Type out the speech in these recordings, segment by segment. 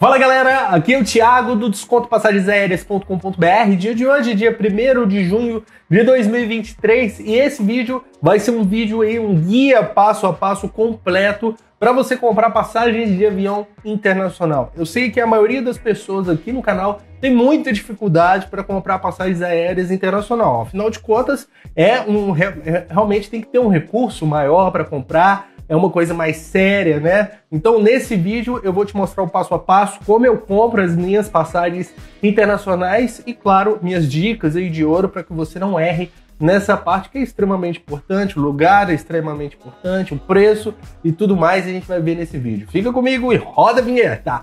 Fala galera, aqui é o Thiago do descontopassagensaéreas.com.br. Dia de hoje, dia 1 de junho de 2023, e esse vídeo vai ser um vídeo aí, um guia passo a passo completo para você comprar passagens de avião internacional. Eu sei que a maioria das pessoas aqui no canal tem muita dificuldade para comprar passagens aéreas internacional. Afinal de contas, é um é, realmente tem que ter um recurso maior para comprar é uma coisa mais séria, né? Então, nesse vídeo, eu vou te mostrar o passo a passo como eu compro as minhas passagens internacionais e, claro, minhas dicas aí de ouro para que você não erre nessa parte que é extremamente importante, o lugar é extremamente importante, o preço e tudo mais a gente vai ver nesse vídeo. Fica comigo e roda a vinheta!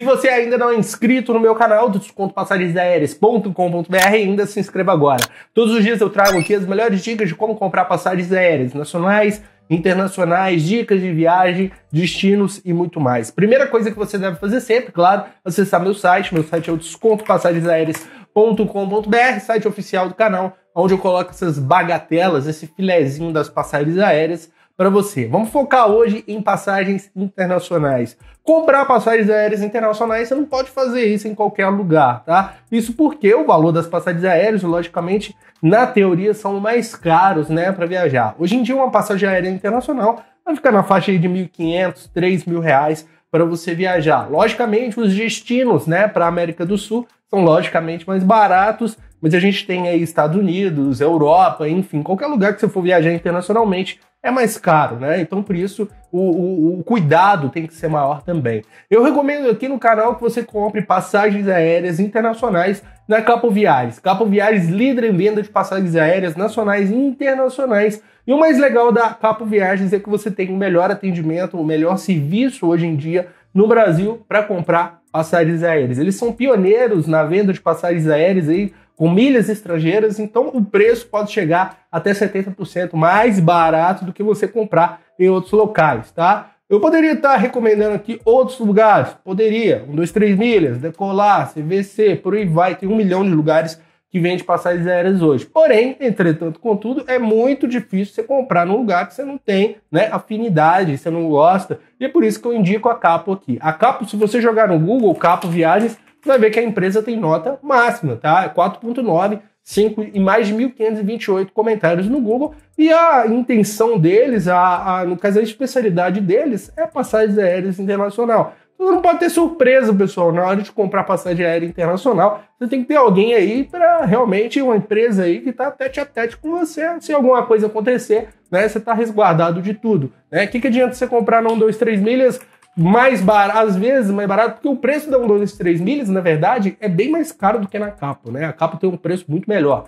Se você ainda não é inscrito no meu canal do descontopassagensaéreas.com.br, ainda se inscreva agora. Todos os dias eu trago aqui as melhores dicas de como comprar passagens aéreas nacionais, internacionais, dicas de viagem, destinos e muito mais. Primeira coisa que você deve fazer sempre, claro, acessar meu site. Meu site é o descontopassagensaéreas.com.br, site oficial do canal, onde eu coloco essas bagatelas, esse filezinho das passagens aéreas para você. Vamos focar hoje em passagens internacionais. Comprar passagens aéreas internacionais, você não pode fazer isso em qualquer lugar, tá? Isso porque o valor das passagens aéreas, logicamente, na teoria, são mais caros, né, para viajar. Hoje em dia, uma passagem aérea internacional vai ficar na faixa de 1.500, 3.000 reais para você viajar. Logicamente, os destinos, né, para América do Sul são logicamente mais baratos mas a gente tem aí Estados Unidos, Europa, enfim, qualquer lugar que você for viajar internacionalmente é mais caro, né? Então, por isso, o, o, o, cuidado tem que ser maior também. Eu recomendo aqui no canal que você compre passagens aéreas internacionais na Capo Viagens. Capo Viagens, líder em venda de passagens aéreas nacionais e internacionais. E o mais legal da Capo Viagens é que você tem o melhor atendimento, o melhor serviço hoje em dia no Brasil para comprar passagens aéreas. Eles são pioneiros na venda de passagens aéreas aí com milhas estrangeiras, então o preço pode chegar até 70% mais barato do que você comprar em outros locais, tá? Eu poderia estar recomendando aqui outros lugares, poderia, um, dois, três milhas, Decolar, CVC, por aí vai, tem um milhão de lugares que vende passagens aéreas hoje. Porém, entretanto, contudo, é muito difícil você comprar num lugar que você não tem né, afinidade, você não gosta, e é por isso que eu indico a Capo aqui. A Capo, se você jogar no Google Capo Viagens, você vai ver que a empresa tem nota máxima, tá? 4.9, é 5 e mais de 1.528 comentários no Google. E a intenção deles, a, a, no caso a especialidade deles, é passagens aéreas internacional. Você então, não pode ter surpresa, pessoal, na hora de comprar passagem aérea internacional. Você tem que ter alguém aí para realmente uma empresa aí que está tete a tete com você. Se alguma coisa acontecer, né, você está resguardado de tudo. Né? O que, que adianta você comprar não dois, três milhas mais barato, às vezes mais barato, porque o preço da 123 milhas, na verdade, é bem mais caro do que na capa, né? A capa tem um preço muito melhor.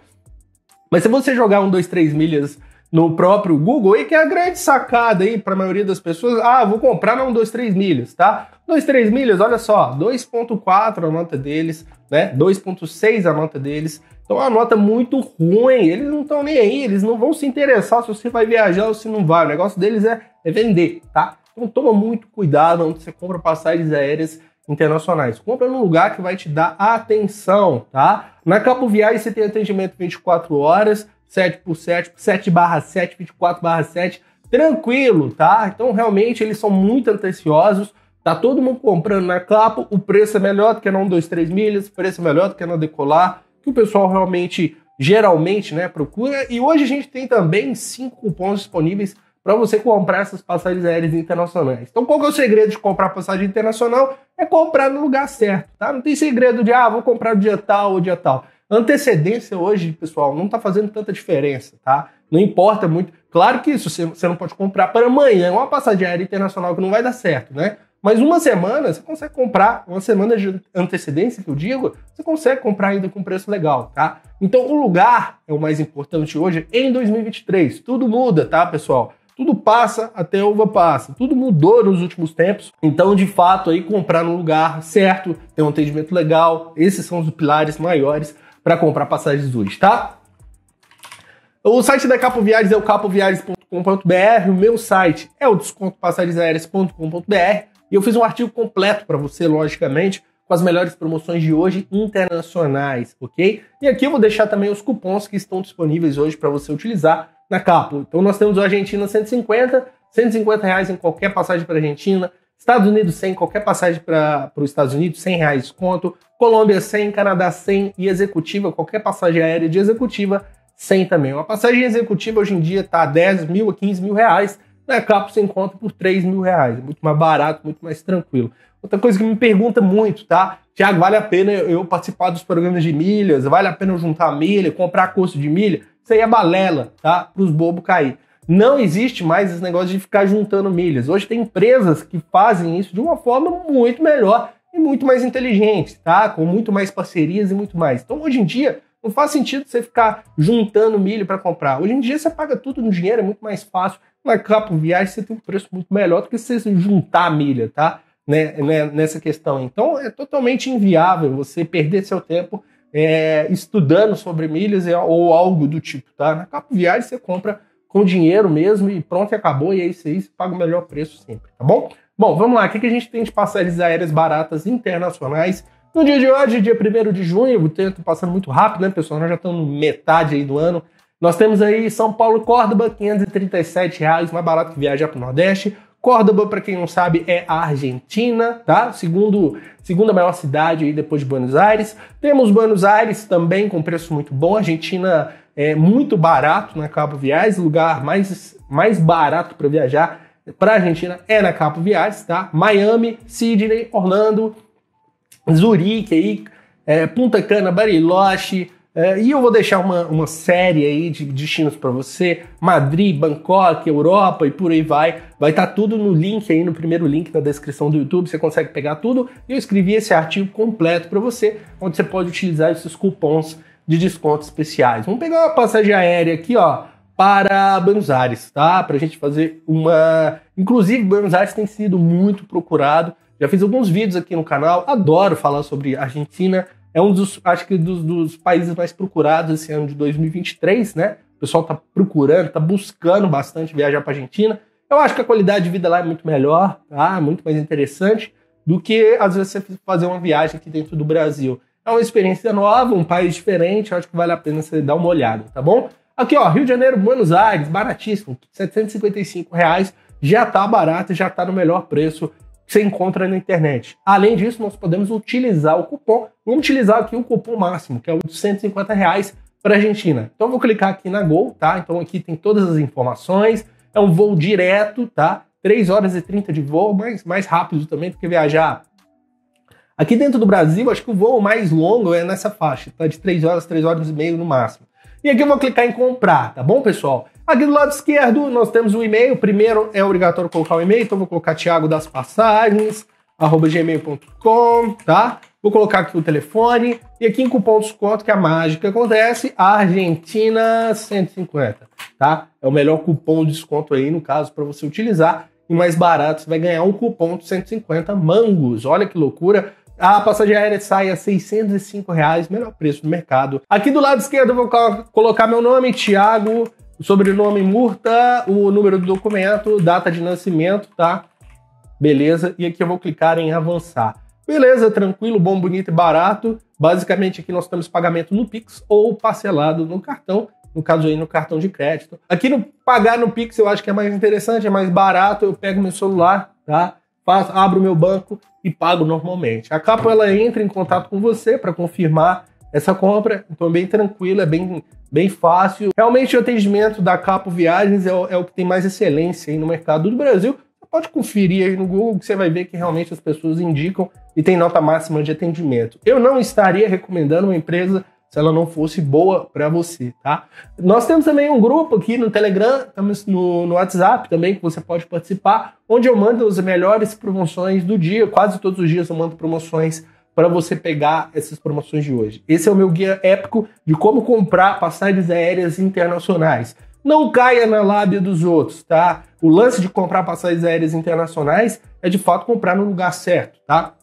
Mas se você jogar 123 milhas no próprio Google, aí que é a grande sacada aí para a maioria das pessoas, ah, vou comprar na 123 milhas, tá? 2, milhas, olha só, 2.4 a nota deles, né? 2.6 a nota deles. Então é uma nota muito ruim, eles não estão nem aí, eles não vão se interessar se você vai viajar ou se não vai. O negócio deles é, é vender, tá? Então toma muito cuidado onde você compra passagens aéreas internacionais. Compra num lugar que vai te dar atenção, tá? Na Cabo Viagem você tem atendimento 24 horas, 7 por 7, 7 barra 7, 24 barra 7, tranquilo, tá? Então realmente eles são muito atenciosos. Tá todo mundo comprando na Capo, o preço é melhor do que na 1, 2, 3 milhas, o preço é melhor do que na Decolar, que o pessoal realmente, geralmente, né, procura. E hoje a gente tem também cinco cupons disponíveis para você comprar essas passagens aéreas internacionais. Então, qual que é o segredo de comprar passagem internacional? É comprar no lugar certo, tá? Não tem segredo de, ah, vou comprar dia tal ou dia tal. Antecedência hoje, pessoal, não está fazendo tanta diferença, tá? Não importa muito. Claro que isso você não pode comprar para amanhã, é uma passagem aérea internacional que não vai dar certo, né? Mas uma semana você consegue comprar, uma semana de antecedência que eu digo, você consegue comprar ainda com preço legal, tá? Então o lugar é o mais importante hoje em 2023. Tudo muda, tá, pessoal? Tudo passa até a uva passa. Tudo mudou nos últimos tempos. Então, de fato, aí comprar no lugar certo, ter um atendimento legal. Esses são os pilares maiores para comprar passagens hoje, tá? O site da Capo Viagens é o capoviagens.com.br. O meu site é o descontopassagensaéreas.com.br. E eu fiz um artigo completo para você, logicamente, com as melhores promoções de hoje internacionais, ok? E aqui eu vou deixar também os cupons que estão disponíveis hoje para você utilizar na Capo. Então nós temos o Argentina 150, 150 reais em qualquer passagem para a Argentina, Estados Unidos 100, qualquer passagem para os Estados Unidos, 100 reais desconto, Colômbia 100, Canadá 100 e executiva, qualquer passagem aérea de executiva, 100 também. Uma passagem executiva hoje em dia está 10 mil a 15 mil reais, na Capo você encontra por 3 mil reais, muito mais barato, muito mais tranquilo. Outra coisa que me pergunta muito, tá? Tiago, vale a pena eu participar dos programas de milhas? Vale a pena eu juntar milha, comprar curso de milha? Isso aí é balela, tá? Para os bobos cair. Não existe mais esse negócio de ficar juntando milhas. Hoje tem empresas que fazem isso de uma forma muito melhor e muito mais inteligente, tá? Com muito mais parcerias e muito mais. Então, hoje em dia, não faz sentido você ficar juntando milho para comprar. Hoje em dia, você paga tudo no dinheiro, é muito mais fácil. Na Capo Viagem, você tem um preço muito melhor do que você juntar milha, tá? Né, né, nessa questão. Então é totalmente inviável você perder seu tempo é, estudando sobre milhas ou algo do tipo, tá? Na Capo Viagem você compra com dinheiro mesmo e pronto, acabou, e é isso aí, você paga o melhor preço sempre, tá bom? Bom, vamos lá, o que a gente tem de passagens aéreas baratas internacionais? No dia de hoje, dia 1 de junho, o tempo passando muito rápido, né, pessoal? Nós já estamos metade aí do ano. Nós temos aí São Paulo Córdoba, R$ reais, mais barato que viajar para o Nordeste. Córdoba, para quem não sabe, é a Argentina, tá? Segundo, segunda maior cidade aí depois de Buenos Aires. Temos Buenos Aires também com preço muito bom. Argentina é muito barato na Cabo Viagens, lugar mais, mais barato para viajar para a Argentina é na Capo Viagens, tá? Miami, Sydney, Orlando, Zurique aí, é, Punta Cana, Bariloche, é, e eu vou deixar uma, uma série aí de destinos para você: Madrid, Bangkok, Europa e por aí vai. Vai estar tá tudo no link aí, no primeiro link da descrição do YouTube. Você consegue pegar tudo. Eu escrevi esse artigo completo para você, onde você pode utilizar esses cupons de desconto especiais. Vamos pegar uma passagem aérea aqui, ó, para Buenos Aires, tá? Para a gente fazer uma. Inclusive, Buenos Aires tem sido muito procurado. Já fiz alguns vídeos aqui no canal. Adoro falar sobre Argentina é um dos, acho que dos, dos países mais procurados esse ano de 2023, né? O pessoal tá procurando, tá buscando bastante viajar para Argentina. Eu acho que a qualidade de vida lá é muito melhor, tá? É muito mais interessante do que às vezes você fazer uma viagem aqui dentro do Brasil. É uma experiência nova, um país diferente, acho que vale a pena você dar uma olhada, tá bom? Aqui, ó, Rio de Janeiro, Buenos Aires, baratíssimo, 755 reais, já tá barato, já tá no melhor preço você encontra na internet. Além disso, nós podemos utilizar o cupom. Vamos utilizar aqui o cupom máximo, que é R$ 850 reais para a Argentina. Então eu vou clicar aqui na Gol, tá? Então aqui tem todas as informações. É um voo direto, tá? 3 horas e 30 de voo, mas mais rápido também do que viajar. Aqui dentro do Brasil, acho que o voo mais longo é nessa faixa, tá? De 3 horas, 3 horas e meia no máximo. E aqui eu vou clicar em comprar, tá bom, pessoal? Aqui do lado esquerdo nós temos um e-mail. Primeiro é obrigatório colocar o um e-mail, então vou colocar Thiago das Passagens, arroba gmail.com, tá? Vou colocar aqui o telefone e aqui em cupom de desconto que é a mágica acontece, Argentina 150, tá? É o melhor cupom de desconto aí, no caso, para você utilizar. E mais barato, você vai ganhar um cupom de 150 mangos. Olha que loucura! A passagem aérea sai a 605 reais, melhor preço do mercado. Aqui do lado esquerdo eu vou colocar meu nome, Thiago o sobrenome Murta, o número do documento, data de nascimento, tá? Beleza, e aqui eu vou clicar em avançar. Beleza, tranquilo, bom, bonito e barato. Basicamente aqui nós temos pagamento no Pix ou parcelado no cartão, no caso aí no cartão de crédito. Aqui no pagar no Pix eu acho que é mais interessante, é mais barato, eu pego meu celular, tá? Faço, abro meu banco e pago normalmente. A Capo ela entra em contato com você para confirmar essa compra. Então é bem tranquilo, é bem, bem fácil. Realmente o atendimento da Capo Viagens é o, é o que tem mais excelência aí no mercado do Brasil. pode conferir aí no Google que você vai ver que realmente as pessoas indicam e tem nota máxima de atendimento. Eu não estaria recomendando uma empresa se ela não fosse boa para você, tá? Nós temos também um grupo aqui no Telegram, estamos no, no, WhatsApp também, que você pode participar, onde eu mando as melhores promoções do dia. Quase todos os dias eu mando promoções para você pegar essas promoções de hoje. Esse é o meu guia épico de como comprar passagens aéreas internacionais. Não caia na lábia dos outros, tá? O lance de comprar passagens aéreas internacionais é de fato comprar no lugar certo, tá?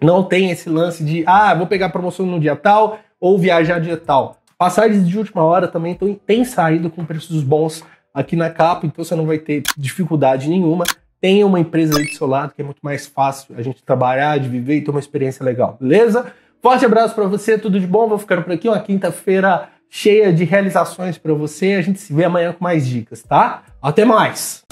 Não tem esse lance de, ah, vou pegar promoção no dia tal ou viajar dia tal. Passagens de última hora também tem saído com preços bons aqui na capa, então você não vai ter dificuldade nenhuma tenha uma empresa aí do seu lado, que é muito mais fácil a gente trabalhar, de viver e ter uma experiência legal, beleza? Forte abraço para você, tudo de bom, vou ficando por aqui, uma quinta-feira cheia de realizações para você. A gente se vê amanhã com mais dicas, tá? Até mais!